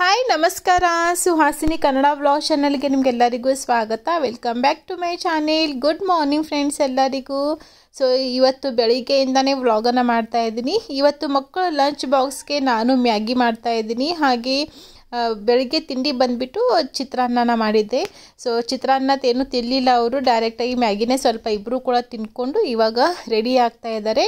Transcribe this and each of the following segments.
hi ನಮಸ್ಕಾರ Suhasini Kannada vlog ಚಾನಲ್ಗೆ ನಿಮಗೆಲ್ಲರಿಗೂ ಸ್ವಾಗತ welcome back to my channel good morning friends ಎಲ್ಲರಿಗೂ ಸೊ ಇವತ್ತು ಬೆಳಿಗ್ಗೆಯಿಂದನೇ ವ್ಲಾಗನ್ನು ಮಾಡ್ತಾ ಇದ್ದೀನಿ ಇವತ್ತು ಮಕ್ಕಳು ಲಂಚ್ ಬಾಕ್ಸ್ಗೆ ನಾನು ಮ್ಯಾಗಿ ಮಾಡ್ತಾ ಇದ್ದೀನಿ ಹಾಗೆ ಬೆಳಗ್ಗೆ ತಿಂಡಿ ಬಂದುಬಿಟ್ಟು ಚಿತ್ರಾನ್ನ ಮಾಡಿದ್ದೆ ಸೊ ಚಿತ್ರಾನ್ನದೇನು ಏನು ತಿನ್ನಲಿಲ್ಲ ಅವರು ಡೈರೆಕ್ಟಾಗಿ ಮ್ಯಾಗಿನೇ ಸ್ವಲ್ಪ ಇಬ್ಬರು ಕೂಡ ತಿನ್ಕೊಂಡು ಇವಾಗ ರೆಡಿ ಆಗ್ತಾ ಇದ್ದಾರೆ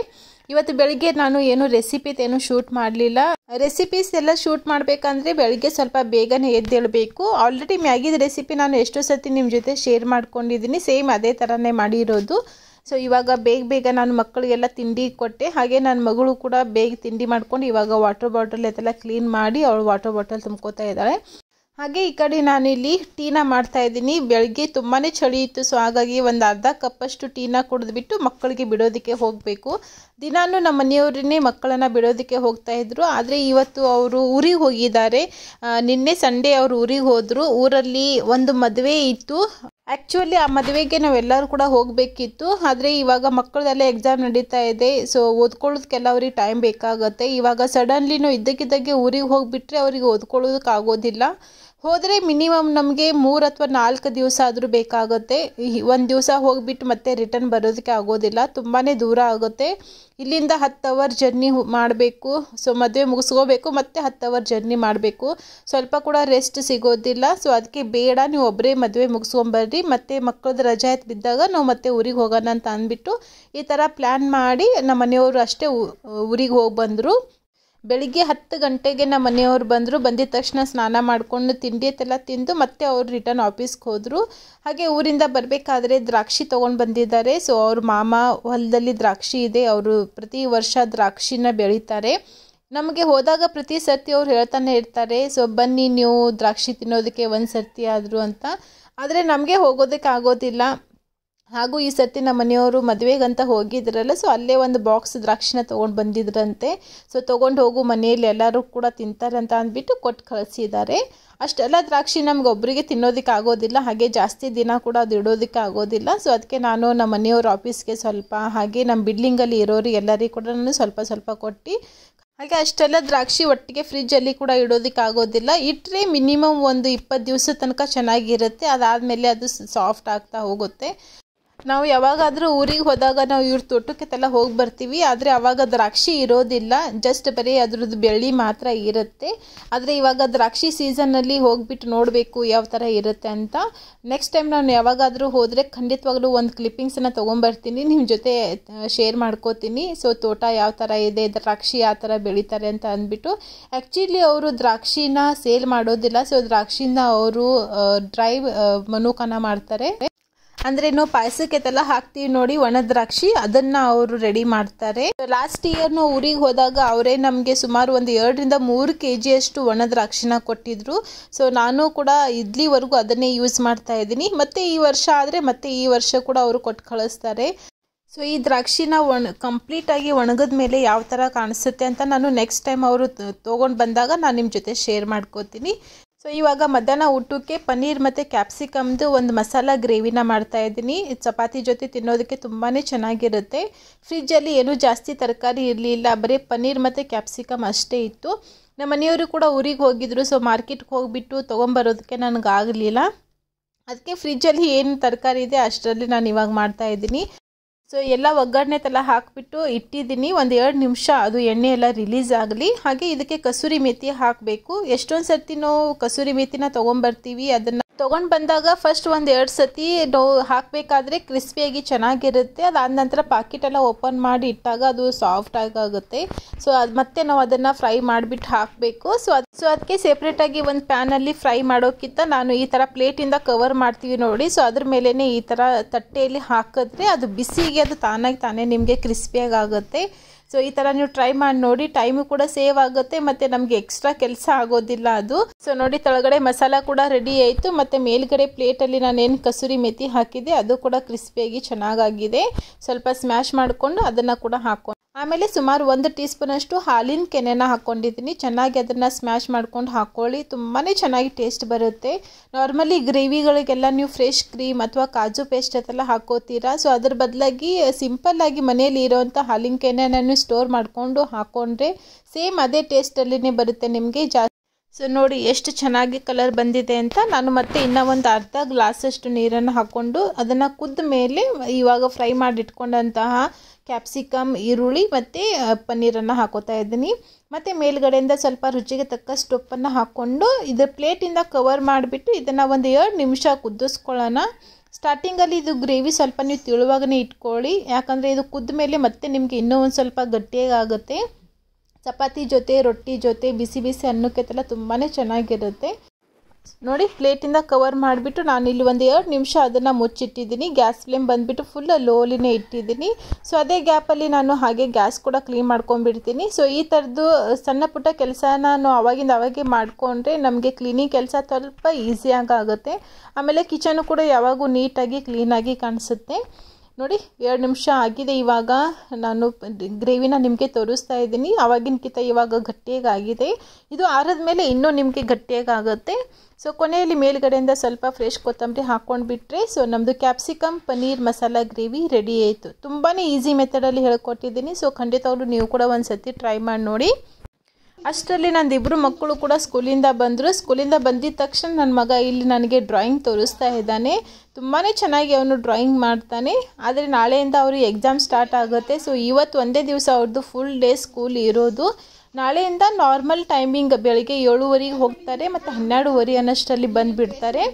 ಇವತ್ತು ಬೆಳಿಗ್ಗೆ ನಾನು ಏನು ರೆಸಿಪಿದೇನು ಶೂಟ್ ಮಾಡಲಿಲ್ಲ ರೆಸಿಪೀಸ್ ಎಲ್ಲ ಶೂಟ್ ಮಾಡಬೇಕಂದ್ರೆ ಬೆಳಗ್ಗೆ ಸ್ವಲ್ಪ ಬೇಗನೆ ಎದ್ದೇಳಬೇಕು ಆಲ್ರೆಡಿ ಮ್ಯಾಗಿದ ರೆಸಿಪಿ ನಾನು ಎಷ್ಟೋ ಸತಿ ನಿಮ್ಮ ಜೊತೆ ಶೇರ್ ಮಾಡ್ಕೊಂಡಿದ್ದೀನಿ ಸೇಮ್ ಅದೇ ಥರನೇ ಮಾಡಿರೋದು ಸೊ ಇವಾಗ ಬೇಗ ಬೇಗ ನಾನು ಮಕ್ಕಳಿಗೆಲ್ಲ ತಿಂಡಿ ಕೊಟ್ಟೆ ಹಾಗೆ ನನ್ನ ಮಗಳು ಕೂಡ ಬೇಗ ತಿಂಡಿ ಮಾಡ್ಕೊಂಡು ಇವಾಗ ವಾಟರ್ ಬಾಟಲ್ ಅದೆಲ್ಲ ಕ್ಲೀನ್ ಮಾಡಿ ಅವಳು ವಾಟರ್ ಬಾಟಲ್ ತುಂಬ್ಕೋತಾ ಇದ್ದಾಳೆ ಹಾಗೆ ಈ ಕಡೆ ನಾನು ಇಲ್ಲಿ ಟೀನ ಮಾಡ್ತಾ ಇದ್ದೀನಿ ಬೆಳಗ್ಗೆ ತುಂಬಾ ಚಳಿ ಇತ್ತು ಸೊ ಹಾಗಾಗಿ ಒಂದು ಅರ್ಧ ಕಪ್ಪಷ್ಟು ಟೀನ ಕುಡಿದ್ಬಿಟ್ಟು ಮಕ್ಕಳಿಗೆ ಬಿಡೋದಕ್ಕೆ ಹೋಗಬೇಕು ದಿನಾನು ನಮ್ಮ ಮನೆಯವರನ್ನೇ ಮಕ್ಕಳನ್ನು ಬಿಡೋದಕ್ಕೆ ಹೋಗ್ತಾ ಇದ್ರು ಆದರೆ ಇವತ್ತು ಅವರು ಊರಿಗೆ ಹೋಗಿದ್ದಾರೆ ನಿನ್ನೆ ಸಂಡೇ ಅವರು ಊರಿಗೆ ಹೋದರು ಊರಲ್ಲಿ ಒಂದು ಮದುವೆ ಇತ್ತು ಆ್ಯಕ್ಚುಲಿ ಆ ಮದುವೆಗೆ ನಾವೆಲ್ಲರೂ ಕೂಡ ಹೋಗಬೇಕಿತ್ತು ಆದರೆ ಇವಾಗ ಮಕ್ಕಳದಲ್ಲೇ ಎಕ್ಸಾಮ್ ನಡೀತಾ ಇದೆ ಸೊ ಓದ್ಕೊಳ್ಳೋದಕ್ಕೆಲ್ಲ ಅವ್ರಿಗೆ ಟೈಮ್ ಬೇಕಾಗುತ್ತೆ ಇವಾಗ ಸಡನ್ಲಿ ನಾವು ಇದ್ದಕ್ಕಿದ್ದಾಗೆ ಊರಿಗೆ ಹೋಗಿಬಿಟ್ರೆ ಅವರಿಗೆ ಓದ್ಕೊಳ್ಳೋದಕ್ಕಾಗೋದಿಲ್ಲ ಹೋದರೆ ಮಿನಿಮಮ್ ನಮಗೆ ಮೂರು ಅಥವಾ ನಾಲ್ಕು ದಿವಸ ಆದರೂ ಬೇಕಾಗುತ್ತೆ ಒಂದು ದಿವಸ ಹೋಗಿಬಿಟ್ಟು ಮತ್ತೆ ರಿಟರ್ನ್ ಬರೋದಕ್ಕೆ ಆಗೋದಿಲ್ಲ ತುಂಬಾ ದೂರ ಆಗುತ್ತೆ ಇಲ್ಲಿಂದ ಹತ್ತು ಅವರ್ ಜರ್ನಿ ಮಾಡಬೇಕು ಸೊ ಮದುವೆ ಮುಗಿಸ್ಕೋಬೇಕು ಮತ್ತು ಹತ್ತು ಅವರ್ ಜರ್ನಿ ಮಾಡಬೇಕು ಸ್ವಲ್ಪ ಕೂಡ ರೆಸ್ಟ್ ಸಿಗೋದಿಲ್ಲ ಸೊ ಅದಕ್ಕೆ ಬೇಡ ನೀವು ಒಬ್ಬರೇ ಮದುವೆ ಮುಗಿಸ್ಕೊಂಬರ್ರಿ ಮತ್ತು ಮಕ್ಕಳದ್ದು ರಜೆ ಬಿದ್ದಾಗ ನಾವು ಮತ್ತೆ ಊರಿಗೆ ಹೋಗೋಣ ಅಂತ ಅಂದ್ಬಿಟ್ಟು ಈ ಥರ ಪ್ಲ್ಯಾನ್ ಮಾಡಿ ನಮ್ಮ ಮನೆಯವರು ಅಷ್ಟೇ ಊರಿಗೆ ಹೋಗಿ ಬಂದರು ಬೆಳಿಗ್ಗೆ ಹತ್ತು ಗಂಟೆಗೆ ನಮ್ಮ ಮನೆಯವ್ರು ಬಂದರು ಬಂದಿದ ತಕ್ಷಣ ಸ್ನಾನ ಮಾಡಿಕೊಂಡು ತಿಂಡಿ ಎಲ್ಲ ತಿಂದು ಮತ್ತೆ ಅವರು ರಿಟರ್ನ್ ಆಫೀಸ್ಗೆ ಹೋದರು ಹಾಗೆ ಊರಿಂದ ಬರಬೇಕಾದ್ರೆ ದ್ರಾಕ್ಷಿ ತೊಗೊಂಡು ಬಂದಿದ್ದಾರೆ ಸೊ ಅವ್ರ ಮಾಮ ಹೊಲದಲ್ಲಿ ದ್ರಾಕ್ಷಿ ಇದೆ ಅವರು ಪ್ರತಿ ವರ್ಷ ದ್ರಾಕ್ಷಿನ ಬೆಳೀತಾರೆ ನಮಗೆ ಹೋದಾಗ ಪ್ರತಿ ಸರ್ತಿ ಅವ್ರು ಹೇಳ್ತಾನೆ ಇರ್ತಾರೆ ಸೊ ಬನ್ನಿ ನೀವು ದ್ರಾಕ್ಷಿ ತಿನ್ನೋದಕ್ಕೆ ಒಂದು ಸರ್ತಿ ಆದರೂ ಅಂತ ಆದರೆ ನಮಗೆ ಹೋಗೋದಕ್ಕೆ ಆಗೋದಿಲ್ಲ ಹಾಗೂ ಈ ಸರ್ತಿ ನಮ್ಮ ಮನೆಯವರು ಮದುವೆಗಂತ ಹೋಗಿದ್ರಲ್ಲ ಸೊ ಅಲ್ಲೇ ಒಂದು ಬಾಕ್ಸ್ ದ್ರಾಕ್ಷಿನ ತೊಗೊಂಡು ಬಂದಿದ್ರಂತೆ ಸೊ ತೊಗೊಂಡು ಹೋಗು ಮನೆಯಲ್ಲಿ ಎಲ್ಲರೂ ಕೂಡ ತಿಂತಾರಂತ ಅಂದ್ಬಿಟ್ಟು ಕೊಟ್ಟು ಕಳಿಸಿದ್ದಾರೆ ಅಷ್ಟೆಲ್ಲ ದ್ರಾಕ್ಷಿ ನಮ್ಗೆ ಒಬ್ಬರಿಗೆ ತಿನ್ನೋದಕ್ಕೆ ಆಗೋದಿಲ್ಲ ಹಾಗೆ ಜಾಸ್ತಿ ದಿನ ಕೂಡ ಅದು ಇಡೋದಕ್ಕೆ ಆಗೋದಿಲ್ಲ ಸೊ ಅದಕ್ಕೆ ನಾನು ನಮ್ಮ ಮನೆಯವ್ರ ಆಫೀಸ್ಗೆ ಸ್ವಲ್ಪ ಹಾಗೆ ನಮ್ಮ ಬಿಲ್ಡಿಂಗಲ್ಲಿ ಇರೋರು ಎಲ್ಲರಿಗೂ ಕೂಡ ನಾನು ಸ್ವಲ್ಪ ಸ್ವಲ್ಪ ಕೊಟ್ಟು ಹಾಗೆ ಅಷ್ಟೆಲ್ಲ ದ್ರಾಕ್ಷಿ ಒಟ್ಟಿಗೆ ಫ್ರಿಜ್ಜಲ್ಲಿ ಕೂಡ ಆಗೋದಿಲ್ಲ ಇಟ್ಟರೆ ಮಿನಿಮಮ್ ಒಂದು ಇಪ್ಪತ್ತು ದಿವಸ ತನಕ ಚೆನ್ನಾಗಿರುತ್ತೆ ಅದಾದಮೇಲೆ ಅದು ಸಾಫ್ಟ್ ಆಗ್ತಾ ಹೋಗುತ್ತೆ ನಾವು ಯಾವಾಗಾದರೂ ಊರಿಗೆ ಹೋದಾಗ ನಾವು ಇವ್ರ ತೋಟಕ್ಕೆಲ್ಲ ಹೋಗಿ ಬರ್ತೀವಿ ಆದರೆ ಅವಾಗ ದ್ರಾಕ್ಷಿ ಇರೋದಿಲ್ಲ ಜಸ್ಟ್ ಬರೀ ಅದ್ರದ್ದು ಬೆಳ್ಳಿ ಮಾತ್ರ ಇರುತ್ತೆ ಆದರೆ ಇವಾಗ ದ್ರಾಕ್ಷಿ ಸೀಸನ್ನಲ್ಲಿ ಹೋಗಿಬಿಟ್ಟು ನೋಡಬೇಕು ಯಾವ ಥರ ಇರುತ್ತೆ ಅಂತ ನೆಕ್ಸ್ಟ್ ಟೈಮ್ ನಾನು ಯಾವಾಗಾದರೂ ಹೋದರೆ ಖಂಡಿತವಾಗ್ಲೂ ಒಂದು ಕ್ಲಿಪ್ಪಿಂಗ್ಸನ್ನು ತೊಗೊಂಬರ್ತೀನಿ ನಿಮ್ಮ ಜೊತೆ ಶೇರ್ ಮಾಡ್ಕೋತೀನಿ ಸೊ ತೋಟ ಯಾವ ಥರ ಇದೆ ದ್ರಾಕ್ಷಿ ಯಾವ ಥರ ಬೆಳೀತಾರೆ ಅಂತ ಅಂದ್ಬಿಟ್ಟು ಆ್ಯಕ್ಚುಲಿ ಅವರು ದ್ರಾಕ್ಷಿನ ಸೇಲ್ ಮಾಡೋದಿಲ್ಲ ಸೊ ದ್ರಾಕ್ಷಿನ ಅವರು ಡ್ರೈವ್ ಮನೋಕನ ಮಾಡ್ತಾರೆ ಏನೋ ಪಾಯಸಕ್ಕೆ ತಲ ಹಾಕ್ತೀವಿ ನೋಡಿ ಒಣ ದ್ರಾಕ್ಷಿ ಅದನ್ನ ಅವರು ರೆಡಿ ಮಾಡ್ತಾರೆ ಲಾಸ್ಟ್ ಇಯರ್ ನಾವು ಊರಿಗೆ ಹೋದಾಗ ಅವರೇ ನಮಗೆ ಸುಮಾರು ಒಂದು ಎರಡರಿಂದ ಮೂರು ಕೆ ಜಿಯಷ್ಟು ಒಣ ದ್ರಾಕ್ಷಿನ ಕೊಟ್ಟಿದ್ರು ಸೊ ನಾನು ಕೂಡ ಇಡ್ಲಿವರೆಗೂ ಅದನ್ನೇ ಯೂಸ್ ಮಾಡ್ತಾ ಇದ್ದೀನಿ ಮತ್ತೆ ಈ ವರ್ಷ ಆದ್ರೆ ಮತ್ತೆ ಈ ವರ್ಷ ಕೂಡ ಅವರು ಕೊಟ್ಟು ಕಳಿಸ್ತಾರೆ ಸೊ ಈ ದ್ರಾಕ್ಷಿನ ಒಣ ಆಗಿ ಒಣಗದ ಮೇಲೆ ಯಾವ ತರ ಕಾಣಿಸುತ್ತೆ ಅಂತ ನಾನು ನೆಕ್ಸ್ಟ್ ಟೈಮ್ ಅವರು ತೊಗೊಂಡು ಬಂದಾಗ ನಾನು ನಿಮ್ಮ ಜೊತೆ ಶೇರ್ ಮಾಡ್ಕೋತೀನಿ ಸೊ ಇವಾಗ ಮಧ್ಯಾಹ್ನ ಊಟಕ್ಕೆ ಪನ್ನೀರ್ ಮತ್ತು ಕ್ಯಾಪ್ಸಿಕಮ್ದು ಒಂದು ಮಸಾಲ ಗ್ರೇವಿನ ಇದ್ದೀನಿ ಚಪಾತಿ ಜೊತೆ ತಿನ್ನೋದಕ್ಕೆ ತುಂಬಾ ಚೆನ್ನಾಗಿರುತ್ತೆ ಫ್ರಿಜ್ಜಲ್ಲಿ ಏನೂ ಜಾಸ್ತಿ ತರಕಾರಿ ಇರಲಿಲ್ಲ ಬರೀ ಪನ್ನೀರ್ ಮತ್ತು ಕ್ಯಾಪ್ಸಿಕಮ್ ಅಷ್ಟೇ ಇತ್ತು ನಮ್ಮ ಮನೆಯವರು ಕೂಡ ಊರಿಗೆ ಹೋಗಿದ್ರು ಸೊ ಮಾರ್ಕೆಟ್ಗೆ ಹೋಗಿಬಿಟ್ಟು ತೊಗೊಂಬರೋದಕ್ಕೆ ನನಗಾಗಲಿಲ್ಲ ಅದಕ್ಕೆ ಫ್ರಿಜ್ಜಲ್ಲಿ ಏನು ತರಕಾರಿ ಇದೆ ಅಷ್ಟರಲ್ಲಿ ನಾನು ಇವಾಗ ಮಾಡ್ತಾಯಿದ್ದೀನಿ ಸೊ ಎಲ್ಲ ಒಗ್ಗರಣೆ ತಲ ಹಾಕಿಬಿಟ್ಟು ಇಟ್ಟಿದ್ದೀನಿ ಒಂದು ಎರಡು ನಿಮಿಷ ಅದು ಎಣ್ಣೆ ಎಲ್ಲ ರಿಲೀಸ್ ಆಗಲಿ ಹಾಗೆ ಇದಕ್ಕೆ ಕಸೂರಿ ಮೇಥಿ ಹಾಕಬೇಕು ಎಷ್ಟೊಂದು ಸರ್ತಿ ನಾವು ಕಸೂರಿ ಮೇಥಿನ ತೊಗೊಂಬರ್ತೀವಿ ಅದನ್ನು ತೊಗೊಂಡು ಬಂದಾಗ ಫಸ್ಟ್ ಒಂದು ಎರಡು ಸತಿ ಡೋ ಹಾಕಬೇಕಾದ್ರೆ ಕ್ರಿಸ್ಪಿಯಾಗಿ ಚೆನ್ನಾಗಿರುತ್ತೆ ಅದಾದ ನಂತರ ಪಾಕಿಟೆಲ್ಲ ಓಪನ್ ಮಾಡಿ ಇಟ್ಟಾಗ ಅದು ಸಾಫ್ಟಾಗಿ ಆಗುತ್ತೆ ಸೊ ಅದು ಮತ್ತೆ ನಾವು ಅದನ್ನು ಫ್ರೈ ಮಾಡಿಬಿಟ್ಟು ಹಾಕಬೇಕು ಸೊ ಅದು ಸೊ ಅದಕ್ಕೆ ಸೆಪ್ರೇಟಾಗಿ ಒಂದು ಪ್ಯಾನಲ್ಲಿ ಫ್ರೈ ಮಾಡೋಕ್ಕಿಂತ ನಾನು ಈ ಥರ ಪ್ಲೇಟಿಂದ ಕವರ್ ಮಾಡ್ತೀವಿ ನೋಡಿ ಸೊ ಅದ್ರ ಮೇಲೇ ಈ ಥರ ತಟ್ಟೆಯಲ್ಲಿ ಹಾಕಿದ್ರೆ ಅದು ಬಿಸಿಗೆ ಅದು ತಾನಾಗಿ ತಾನೇ ನಿಮಗೆ ಕ್ರಿಸ್ಪಿಯಾಗಿ ಆಗುತ್ತೆ ಸೊ ಈ ತರ ನೀವು ಟ್ರೈ ಮಾಡಿ ನೋಡಿ ಟೈಮ್ ಕೂಡ ಸೇವ್ ಆಗುತ್ತೆ ಮತ್ತೆ ನಮಗೆ ಎಕ್ಸ್ಟ್ರಾ ಕೆಲಸ ಆಗೋದಿಲ್ಲ ಅದು ಸೊ ನೋಡಿ ತಳಗಡೆ ಮಸಾಲ ಕೂಡ ರೆಡಿ ಆಯ್ತು ಮತ್ತೆ ಮೇಲ್ಗಡೆ ಪ್ಲೇಟ್ ಅಲ್ಲಿ ನಾನು ಏನ್ ಕಸೂರಿ ಮೆತಿ ಹಾಕಿದೆ ಅದು ಕೂಡ ಕ್ರಿಸ್ಪಿಯಾಗಿ ಚೆನ್ನಾಗಾಗಿದೆ ಸ್ವಲ್ಪ ಸ್ಮ್ಯಾಶ್ ಮಾಡಿಕೊಂಡು ಅದನ್ನ ಕೂಡ ಹಾಕೊಂಡು ಆಮೇಲೆ ಸುಮಾರು ಒಂದು ಟೀ ಸ್ಪೂನಷ್ಟು ಹಾಲಿನ ಕೆನೆನ ಹಾಕ್ಕೊಂಡಿದ್ದೀನಿ ಚೆನ್ನಾಗಿ ಅದನ್ನು ಸ್ಮ್ಯಾಶ್ ಮಾಡ್ಕೊಂಡು ಹಾಕ್ಕೊಳ್ಳಿ ತುಂಬಾ ಚೆನ್ನಾಗಿ ಟೇಸ್ಟ್ ಬರುತ್ತೆ ನಾರ್ಮಲಿ ಗ್ರೇವಿಗಳಿಗೆಲ್ಲ ನೀವು ಫ್ರೆಶ್ ಕ್ರೀಮ್ ಅಥವಾ ಕಾಜು ಪೇಸ್ಟ್ ಅದೆಲ್ಲ ಹಾಕೋತೀರಾ ಸೊ ಅದ್ರ ಬದಲಾಗಿ ಸಿಂಪಲ್ಲಾಗಿ ಮನೆಯಲ್ಲಿ ಇರೋವಂಥ ಹಾಲಿನ ಕೆನೆನ ಸ್ಟೋರ್ ಮಾಡಿಕೊಂಡು ಹಾಕ್ಕೊಂಡ್ರೆ ಸೇಮ್ ಅದೇ ಟೇಸ್ಟಲ್ಲಿನೇ ಬರುತ್ತೆ ನಿಮಗೆ ಜಾಸ್ತಿ ಸೊ ನೋಡಿ ಎಷ್ಟು ಚೆನ್ನಾಗಿ ಕಲರ್ ಬಂದಿದೆ ಅಂತ ನಾನು ಮತ್ತೆ ಇನ್ನೂ ಒಂದು ಅರ್ಧ ಗ್ಲಾಸಷ್ಟು ನೀರನ್ನು ಹಾಕ್ಕೊಂಡು ಅದನ್ನು ಕುದ್ದ ಮೇಲೆ ಇವಾಗ ಫ್ರೈ ಮಾಡಿಟ್ಕೊಂಡಂತಹ ಕ್ಯಾಪ್ಸಿಕಮ್ ಈರುಳ್ಳಿ ಮತ್ತು ಪನ್ನೀರನ್ನು ಹಾಕೋತಾ ಇದ್ದೀನಿ ಮತ್ತು ಮೇಲ್ಗಡೆಯಿಂದ ಸ್ವಲ್ಪ ರುಚಿಗೆ ತಕ್ಕಷ್ಟು ಉಪ್ಪನ್ನು ಹಾಕ್ಕೊಂಡು ಇದು ಪ್ಲೇಟಿಂದ ಕವರ್ ಮಾಡಿಬಿಟ್ಟು ಇದನ್ನು ಒಂದು ಎರಡು ನಿಮಿಷ ಕುದಿಸ್ಕೊಳ್ಳೋಣ ಸ್ಟಾರ್ಟಿಂಗಲ್ಲಿ ಇದು ಗ್ರೇವಿ ಸ್ವಲ್ಪ ನೀವು ತಿಳುವಾಗನೇ ಇಟ್ಕೊಳ್ಳಿ ಯಾಕಂದರೆ ಇದು ಕುದ್ದ ಮೇಲೆ ಮತ್ತೆ ನಿಮಗೆ ಇನ್ನೂ ಒಂದು ಸ್ವಲ್ಪ ಗಟ್ಟಿಯಾಗುತ್ತೆ ಚಪಾತಿ ಜೊತೆ ರೊಟ್ಟಿ ಜೊತೆ ಬಿಸಿ ಬಿಸಿ ಅನ್ನಕ್ಕೆ ತಲ್ಲ ತುಂಬಾ ಚೆನ್ನಾಗಿರುತ್ತೆ ನೋಡಿ ಪ್ಲೇಟಿಂದ ಕವರ್ ಮಾಡಿಬಿಟ್ಟು ಇಲ್ಲಿ ಒಂದು ಎರಡು ನಿಮಿಷ ಅದನ್ನು ಮುಚ್ಚಿಟ್ಟಿದ್ದೀನಿ ಗ್ಯಾಸ್ ಫ್ಲೇಮ್ ಬಂದುಬಿಟ್ಟು ಫುಲ್ ಲೋಲಿನೇ ಇಟ್ಟಿದ್ದೀನಿ ಸೊ ಅದೇ ಗ್ಯಾಪಲ್ಲಿ ನಾನು ಹಾಗೆ ಗ್ಯಾಸ್ ಕೂಡ ಕ್ಲೀನ್ ಮಾಡ್ಕೊಂಡ್ಬಿಡ್ತೀನಿ ಸೊ ಈ ಥರದ್ದು ಸಣ್ಣ ಪುಟ್ಟ ಕೆಲಸ ನಾನು ಅವಾಗಿಂದ ಅವಾಗೆ ಮಾಡಿಕೊಂಡ್ರೆ ನಮಗೆ ಕ್ಲೀನಿಂಗ್ ಕೆಲಸ ಸ್ವಲ್ಪ ಈಸಿಯಾಗಿ ಆಗುತ್ತೆ ಆಮೇಲೆ ಕಿಚನು ಕೂಡ ಯಾವಾಗೂ ನೀಟಾಗಿ ಕ್ಲೀನಾಗಿ ಕಾಣಿಸುತ್ತೆ ನೋಡಿ ಎರಡು ನಿಮಿಷ ಆಗಿದೆ ಇವಾಗ ನಾನು ಗ್ರೇವಿನ ನಿಮಗೆ ತೋರಿಸ್ತಾ ಇದ್ದೀನಿ ಆವಾಗಿನಕ್ಕಿಂತ ಇವಾಗ ಗಟ್ಟಿಯಾಗಿದೆ ಇದು ಆರದ ಮೇಲೆ ಇನ್ನೂ ನಿಮಗೆ ಗಟ್ಟಿಯಾಗುತ್ತೆ ಸೊ ಕೊನೆಯಲ್ಲಿ ಮೇಲ್ಗಡೆಯಿಂದ ಸ್ವಲ್ಪ ಫ್ರೆಶ್ ಕೊತ್ತಂಬರಿ ಹಾಕ್ಕೊಂಡು ಬಿಟ್ಟರೆ ಸೊ ನಮ್ಮದು capsicum paneer masala gravy ready ಆಯಿತು ತುಂಬಾ ಈಸಿ ಮೆಥಡಲ್ಲಿ ಹೇಳ್ಕೊಟ್ಟಿದ್ದೀನಿ ಸೊ ಖಂಡಿತವಾಗ್ಲೂ ನೀವು ಕೂಡ ಒಂದು ಸರ್ತಿ ಟ್ರೈ ಮಾಡಿ ನೋಡಿ ಅಷ್ಟರಲ್ಲಿ ನಂದು ಇಬ್ಬರು ಮಕ್ಕಳು ಕೂಡ ಸ್ಕೂಲಿಂದ ಬಂದರು ಸ್ಕೂಲಿಂದ ಬಂದಿದ್ದ ತಕ್ಷಣ ನನ್ನ ಮಗ ಇಲ್ಲಿ ನನಗೆ ಡ್ರಾಯಿಂಗ್ ತೋರಿಸ್ತಾ ಇದ್ದಾನೆ ತುಂಬಾ ಚೆನ್ನಾಗಿ ಅವನು ಡ್ರಾಯಿಂಗ್ ಮಾಡ್ತಾನೆ ಆದರೆ ನಾಳೆಯಿಂದ ಅವರು ಎಕ್ಸಾಮ್ ಸ್ಟಾರ್ಟ್ ಆಗುತ್ತೆ ಸೊ ಇವತ್ತು ಒಂದೇ ದಿವಸ ಅವ್ರದ್ದು ಫುಲ್ ಡೇ ಸ್ಕೂಲ್ ಇರೋದು ನಾಳೆಯಿಂದ ನಾರ್ಮಲ್ ಟೈಮಿಂಗ್ ಬೆಳಗ್ಗೆ ಏಳುವರೆಗೆ ಹೋಗ್ತಾರೆ ಮತ್ತು ಹನ್ನೆರಡುವರೆ ಅನ್ನೋಷ್ಟರಲ್ಲಿ ಬಂದುಬಿಡ್ತಾರೆ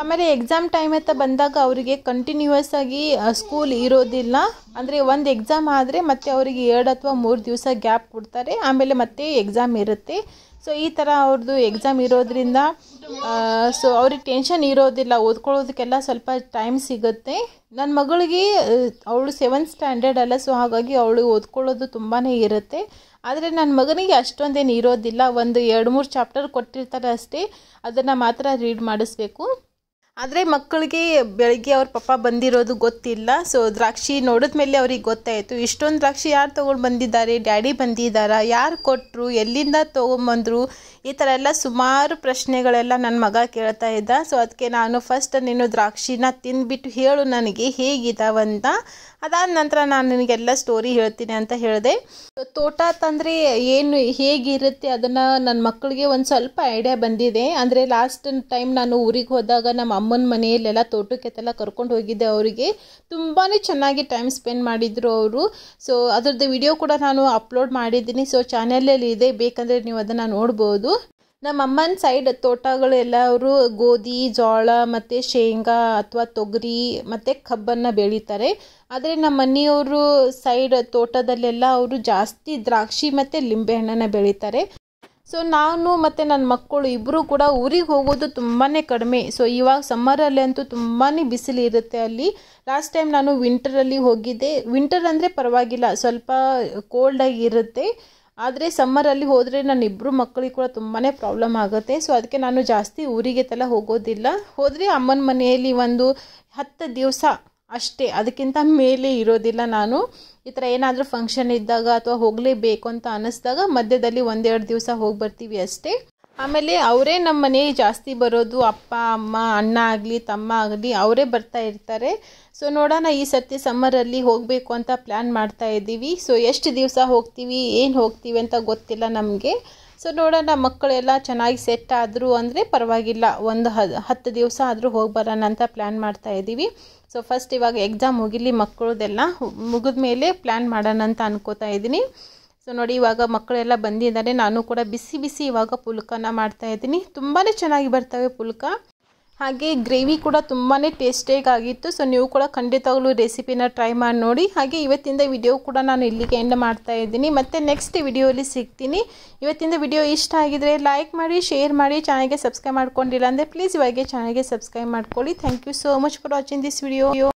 ಆಮೇಲೆ ಎಕ್ಸಾಮ್ ಟೈಮ್ ಅಂತ ಬಂದಾಗ ಅವರಿಗೆ ಕಂಟಿನ್ಯೂಯಸ್ ಆಗಿ ಸ್ಕೂಲ್ ಇರೋದಿಲ್ಲ ಅಂದರೆ ಒಂದು ಎಕ್ಸಾಮ್ ಆದರೆ ಮತ್ತೆ ಅವರಿಗೆ ಎರಡು ಅಥವಾ ಮೂರು ದಿವಸ ಗ್ಯಾಪ್ ಕೊಡ್ತಾರೆ ಆಮೇಲೆ ಮತ್ತೆ ಎಕ್ಸಾಮ್ ಇರುತ್ತೆ ಸೊ ಈ ಥರ ಅವ್ರದ್ದು ಎಕ್ಸಾಮ್ ಇರೋದ್ರಿಂದ ಸೊ ಅವ್ರಿಗೆ ಟೆನ್ಷನ್ ಇರೋದಿಲ್ಲ ಓದ್ಕೊಳ್ಳೋದಕ್ಕೆಲ್ಲ ಸ್ವಲ್ಪ ಟೈಮ್ ಸಿಗುತ್ತೆ ನನ್ನ ಮಗಳಿಗೆ ಅವಳು ಸೆವೆಂತ್ ಸ್ಟ್ಯಾಂಡರ್ಡ್ ಅಲ್ಲ ಸೊ ಹಾಗಾಗಿ ಅವಳು ಓದ್ಕೊಳ್ಳೋದು ತುಂಬಾ ಇರುತ್ತೆ ಆದರೆ ನನ್ನ ಮಗನಿಗೆ ಅಷ್ಟೊಂದೇನು ಇರೋದಿಲ್ಲ ಒಂದು ಎರಡು ಮೂರು ಚಾಪ್ಟರ್ ಕೊಟ್ಟಿರ್ತಾರೆ ಅಷ್ಟೇ ಅದನ್ನು ಮಾತ್ರ ರೀಡ್ ಮಾಡಿಸ್ಬೇಕು ಆದರೆ ಮಕ್ಕಳಿಗೆ ಬೆಳಗ್ಗೆ ಅವ್ರ ಪಪ್ಪ ಬಂದಿರೋದು ಗೊತ್ತಿಲ್ಲ ಸೊ ದ್ರಾಕ್ಷಿ ನೋಡಿದ ಮೇಲೆ ಅವ್ರಿಗೆ ಗೊತ್ತಾಯಿತು ಇಷ್ಟೊಂದು ದ್ರಾಕ್ಷಿ ಯಾರು ತೊಗೊಂಡು ಬಂದಿದ್ದಾರೆ ಡ್ಯಾಡಿ ಬಂದಿದ್ದಾರಾ ಯಾರು ಕೊಟ್ಟರು ಎಲ್ಲಿಂದ ತೊಗೊಂಬಂದರು ಈ ಥರ ಎಲ್ಲ ಸುಮಾರು ಪ್ರಶ್ನೆಗಳೆಲ್ಲ ನನ್ನ ಮಗ ಕೇಳ್ತಾ ಇದ್ದ ಸೊ ಅದಕ್ಕೆ ನಾನು ಫಸ್ಟ್ ನೀನು ದ್ರಾಕ್ಷಿನ ತಿಂದುಬಿಟ್ಟು ಹೇಳು ನನಗೆ ಹೇಗಿದ್ದಾವಂತ ಅದಾದ ನಂತರ ನಾನು ನಿನಗೆಲ್ಲ ಸ್ಟೋರಿ ಹೇಳ್ತೀನಿ ಅಂತ ಹೇಳಿದೆ ತೋಟ ತಂದರೆ ಏನು ಹೇಗಿರುತ್ತೆ ಅದನ್ನು ನನ್ನ ಮಕ್ಕಳಿಗೆ ಒಂದು ಸ್ವಲ್ಪ ಐಡಿಯಾ ಬಂದಿದೆ ಅಂದರೆ ಲಾಸ್ಟ್ ಟೈಮ್ ನಾನು ಊರಿಗೆ ಹೋದಾಗ ನಮ್ಮ ಅಮ್ಮನ ಮನೆಯಲ್ಲೆಲ್ಲ ತೋಟಕ್ಕೆಲ್ಲ ಕರ್ಕೊಂಡು ಹೋಗಿದ್ದೆ ಅವರಿಗೆ ತುಂಬಾ ಚೆನ್ನಾಗಿ ಟೈಮ್ ಸ್ಪೆಂಡ್ ಮಾಡಿದರು ಅವರು ಸೊ ಅದರದ್ದು ವಿಡಿಯೋ ಕೂಡ ನಾನು ಅಪ್ಲೋಡ್ ಮಾಡಿದ್ದೀನಿ ಸೊ ಚಾನಲಲ್ಲಿ ಇದೆ ಬೇಕಂದರೆ ನೀವು ಅದನ್ನು ನೋಡ್ಬೋದು ಅಮ್ಮನ ಸೈಡ್ ತೋಟಗಳೆಲ್ಲ ಅವರು ಗೋಧಿ ಜೋಳ ಮತ್ತು ಶೇಂಗಾ ಅಥವಾ ತೊಗರಿ ಮತ್ತು ಕಬ್ಬನ್ನು ಬೆಳೀತಾರೆ ಆದರೆ ನಮ್ಮ ಮನೆಯವರು ಸೈಡ್ ತೋಟದಲ್ಲೆಲ್ಲ ಅವರು ಜಾಸ್ತಿ ದ್ರಾಕ್ಷಿ ಮತ್ತು ಲಿಂಬೆಹಣ್ಣನ್ನು ಬೆಳೀತಾರೆ ಸೊ ನಾನು ಮತ್ತು ನನ್ನ ಮಕ್ಕಳು ಇಬ್ಬರೂ ಕೂಡ ಊರಿಗೆ ಹೋಗೋದು ತುಂಬಾ ಕಡಿಮೆ ಸೊ ಇವಾಗ ಸಮ್ಮರಲ್ಲಿ ಅಂತೂ ತುಂಬಾ ಬಿಸಿಲು ಇರುತ್ತೆ ಅಲ್ಲಿ ಲಾಸ್ಟ್ ಟೈಮ್ ನಾನು ವಿಂಟರಲ್ಲಿ ಹೋಗಿದ್ದೆ ವಿಂಟರ್ ಅಂದರೆ ಪರವಾಗಿಲ್ಲ ಸ್ವಲ್ಪ ಕೋಲ್ಡಾಗಿ ಇರುತ್ತೆ ಆದರೆ ಸಮ್ಮರಲ್ಲಿ ಹೋದರೆ ನನ್ನ ಇಬ್ಬರು ಮಕ್ಕಳಿಗೆ ಕೂಡ ತುಂಬಾ ಪ್ರಾಬ್ಲಮ್ ಆಗುತ್ತೆ ಸೊ ಅದಕ್ಕೆ ನಾನು ಜಾಸ್ತಿ ಊರಿಗೆ ತಲ ಹೋಗೋದಿಲ್ಲ ಹೋದರೆ ಅಮ್ಮನ ಮನೆಯಲ್ಲಿ ಒಂದು ಹತ್ತು ದಿವಸ ಅಷ್ಟೇ ಅದಕ್ಕಿಂತ ಮೇಲೆ ಇರೋದಿಲ್ಲ ನಾನು ಈ ಥರ ಏನಾದರೂ ಫಂಕ್ಷನ್ ಇದ್ದಾಗ ಅಥವಾ ಹೋಗಲೇಬೇಕು ಅಂತ ಅನ್ನಿಸ್ದಾಗ ಮಧ್ಯದಲ್ಲಿ ಒಂದೆರಡು ದಿವಸ ಹೋಗಿ ಬರ್ತೀವಿ ಅಷ್ಟೇ ಆಮೇಲೆ ಅವರೇ ನಮ್ಮ ಮನೆ ಜಾಸ್ತಿ ಬರೋದು ಅಪ್ಪ ಅಮ್ಮ ಅಣ್ಣ ಆಗಲಿ ತಮ್ಮ ಆಗಲಿ ಅವರೇ ಬರ್ತಾ ಇರ್ತಾರೆ ಸೊ ನೋಡೋಣ ಈ ಸರ್ತಿ ಸಮ್ಮರಲ್ಲಿ ಹೋಗಬೇಕು ಅಂತ ಪ್ಲ್ಯಾನ್ ಮಾಡ್ತಾ ಇದ್ದೀವಿ ಸೊ ಎಷ್ಟು ದಿವಸ ಹೋಗ್ತೀವಿ ಏನು ಹೋಗ್ತೀವಿ ಅಂತ ಗೊತ್ತಿಲ್ಲ ನಮಗೆ ಸೊ ನೋಡೋಣ ಮಕ್ಕಳೆಲ್ಲ ಚೆನ್ನಾಗಿ ಸೆಟ್ ಆದರೂ ಅಂದರೆ ಪರವಾಗಿಲ್ಲ ಒಂದು ಹತ್ತು ದಿವಸ ಆದರೂ ಹೋಗಿ ಬರೋಣ ಅಂತ ಪ್ಲ್ಯಾನ್ ಮಾಡ್ತಾ ಇದ್ದೀವಿ ಸೊ ಫಸ್ಟ್ ಇವಾಗ ಎಕ್ಸಾಮ್ ಮುಗಿಲಿ ಮಕ್ಕಳದೆಲ್ಲ ಮುಗಿದ ಮೇಲೆ ಪ್ಲ್ಯಾನ್ ಮಾಡೋಣ ಅಂತ ಅನ್ಕೋತಾ ಇದ್ದೀನಿ ಸೊ ನೋಡಿ ಇವಾಗ ಮಕ್ಕಳೆಲ್ಲ ಬಂದಿದ್ದಾರೆ ನಾನು ಕೂಡ ಬಿಸಿ ಬಿಸಿ ಇವಾಗ ಪುಲ್ಕನ ಮಾಡ್ತಾ ಇದ್ದೀನಿ ತುಂಬಾ ಚೆನ್ನಾಗಿ ಬರ್ತವೆ ಪುಲ್ಕ ಹಾಗೆ ಗ್ರೇವಿ ಕೂಡ ತುಂಬಾ ಟೇಸ್ಟಿಯಾಗಿತ್ತು ಸೊ ನೀವು ಕೂಡ ಖಂಡಿತವಾಗ್ಲೂ ರೆಸಿಪಿನ ಟ್ರೈ ಮಾಡಿ ನೋಡಿ ಹಾಗೆ ಇವತ್ತಿಂದ ವಿಡಿಯೋ ಕೂಡ ನಾನು ಇಲ್ಲಿಗೆ ಎಂಡ್ ಮಾಡ್ತಾ ಇದ್ದೀನಿ ಮತ್ತು ನೆಕ್ಸ್ಟ್ ವಿಡಿಯೋಲಿ ಸಿಗ್ತೀನಿ ಇವತ್ತಿಂದ ವಿಡಿಯೋ ಇಷ್ಟ ಆಗಿದರೆ ಲೈಕ್ ಮಾಡಿ ಶೇರ್ ಮಾಡಿ ಚಾನಲ್ಗೆ ಸಬ್ಸ್ಕ್ರೈಬ್ ಮಾಡ್ಕೊಂಡಿಲ್ಲ ಅಂದರೆ ಪ್ಲೀಸ್ ಇವಾಗೆ ಚಾನಲ್ಗೆ ಸಬ್ಸ್ಕ್ರೈಬ್ ಮಾಡ್ಕೊಳ್ಳಿ thank you so much for watching this video